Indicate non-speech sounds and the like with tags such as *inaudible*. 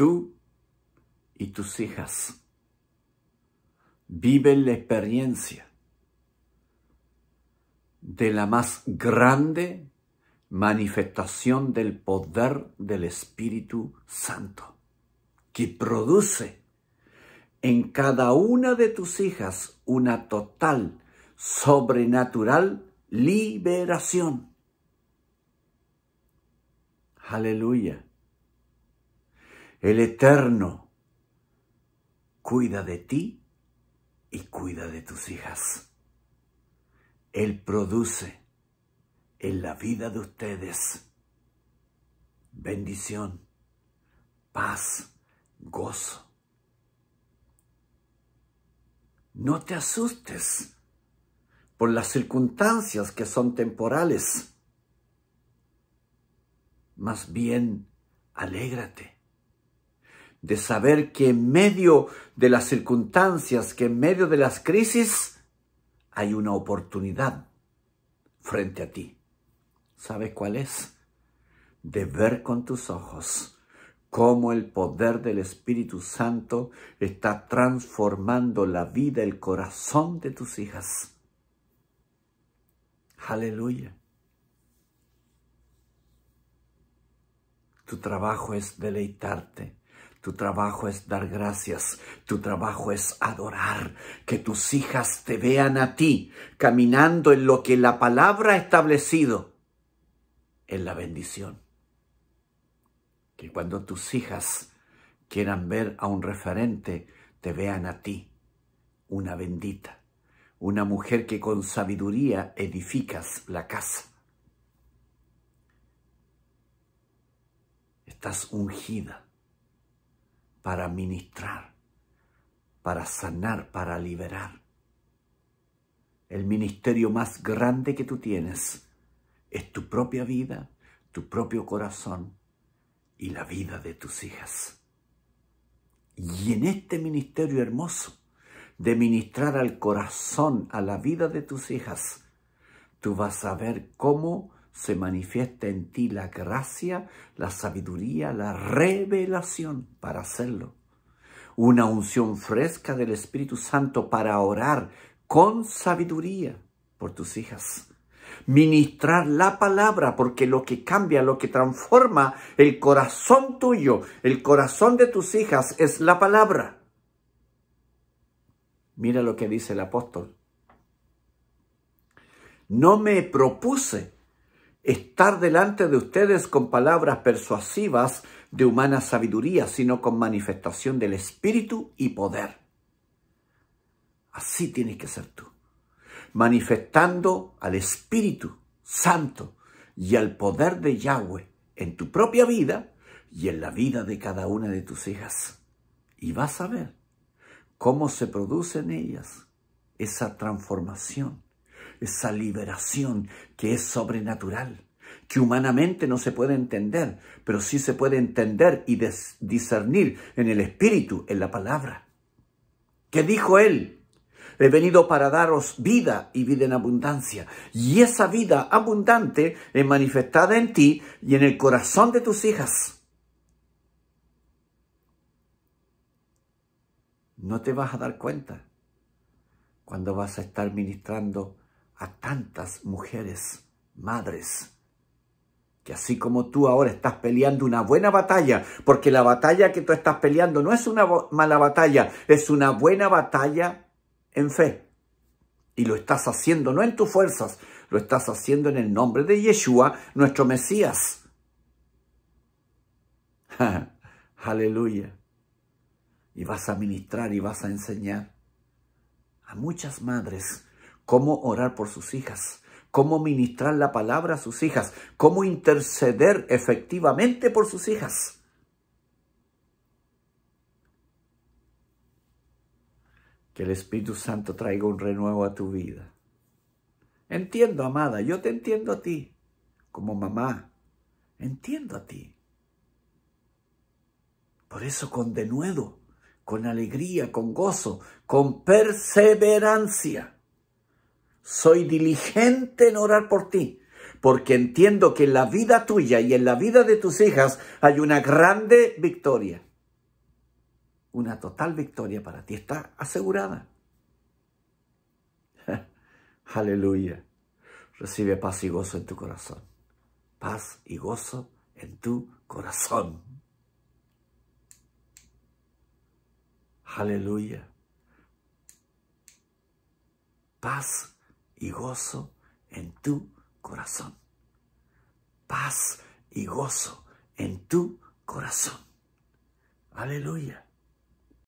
tú y tus hijas. Viven la experiencia de la más grande manifestación del poder del Espíritu Santo, que produce en cada una de tus hijas una total, sobrenatural liberación. Aleluya el Eterno, cuida de ti y cuida de tus hijas. Él produce en la vida de ustedes bendición, paz, gozo. No te asustes por las circunstancias que son temporales. Más bien, alégrate de saber que en medio de las circunstancias, que en medio de las crisis, hay una oportunidad frente a ti. ¿Sabes cuál es? De ver con tus ojos cómo el poder del Espíritu Santo está transformando la vida, el corazón de tus hijas. Aleluya. Tu trabajo es deleitarte tu trabajo es dar gracias, tu trabajo es adorar, que tus hijas te vean a ti caminando en lo que la palabra ha establecido, en la bendición. Que cuando tus hijas quieran ver a un referente, te vean a ti, una bendita, una mujer que con sabiduría edificas la casa. Estás ungida para ministrar, para sanar, para liberar. El ministerio más grande que tú tienes es tu propia vida, tu propio corazón y la vida de tus hijas. Y en este ministerio hermoso de ministrar al corazón, a la vida de tus hijas, tú vas a ver cómo se manifiesta en ti la gracia, la sabiduría, la revelación para hacerlo. Una unción fresca del Espíritu Santo para orar con sabiduría por tus hijas. Ministrar la palabra, porque lo que cambia, lo que transforma el corazón tuyo, el corazón de tus hijas, es la palabra. Mira lo que dice el apóstol. No me propuse estar delante de ustedes con palabras persuasivas de humana sabiduría, sino con manifestación del espíritu y poder. Así tienes que ser tú, manifestando al Espíritu Santo y al poder de Yahweh en tu propia vida y en la vida de cada una de tus hijas. Y vas a ver cómo se produce en ellas esa transformación esa liberación que es sobrenatural, que humanamente no se puede entender, pero sí se puede entender y discernir en el Espíritu, en la palabra. ¿Qué dijo él? He venido para daros vida y vida en abundancia. Y esa vida abundante es manifestada en ti y en el corazón de tus hijas. No te vas a dar cuenta cuando vas a estar ministrando a tantas mujeres, madres, que así como tú ahora estás peleando una buena batalla, porque la batalla que tú estás peleando no es una mala batalla, es una buena batalla en fe. Y lo estás haciendo no en tus fuerzas, lo estás haciendo en el nombre de Yeshua, nuestro Mesías. *laughs* Aleluya. Y vas a ministrar y vas a enseñar a muchas madres cómo orar por sus hijas, cómo ministrar la palabra a sus hijas, cómo interceder efectivamente por sus hijas. Que el Espíritu Santo traiga un renuevo a tu vida. Entiendo, amada, yo te entiendo a ti, como mamá, entiendo a ti. Por eso con denuedo, con alegría, con gozo, con perseverancia soy diligente en orar por ti, porque entiendo que en la vida tuya y en la vida de tus hijas hay una grande victoria. Una total victoria para ti está asegurada. *laughs* Aleluya. Recibe paz y gozo en tu corazón. Paz y gozo en tu corazón. Aleluya. Paz y gozo en tu corazón. Paz y gozo en tu corazón. Aleluya.